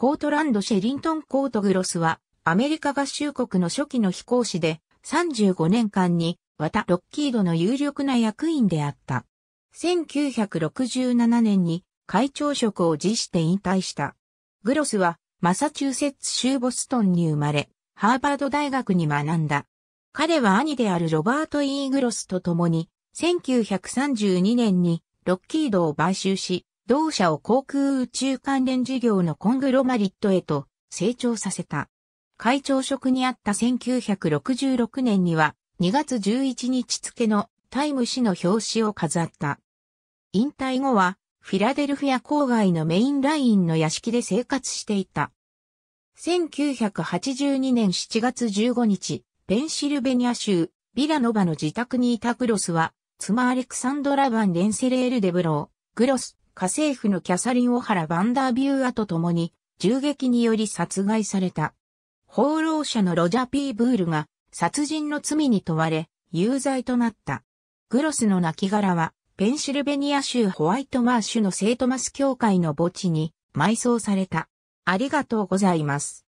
コートランド・シェリントン・コートグロスは、アメリカ合衆国の初期の飛行士で、35年間に、またロッキードの有力な役員であった。1967年に会長職を辞して引退した。グロスはマサチューセッツ州ボストンに生まれ、ハーバード大学に学んだ。彼は兄であるロバート・イーグロスと共に、1932年にロッキードを買収し、同社を航空宇宙関連事業のコングロマリットへと成長させた。会長職にあった1966年には2月11日付のタイム誌の表紙を飾った。引退後はフィラデルフィア郊外のメインラインの屋敷で生活していた。1982年7月15日、ペンシルベニア州ビラノバの自宅にいたクロスは、妻アレクサンドラ・バン・レンセレール・デブロー、グロス、家政婦のキャサリン・オハラ・バンダービューアと共に、銃撃により殺害された。放浪者のロジャ・ピー・ブールが、殺人の罪に問われ、有罪となった。グロスの亡骸は、ペンシルベニア州ホワイトマーシュの聖トマス教会の墓地に埋葬された。ありがとうございます。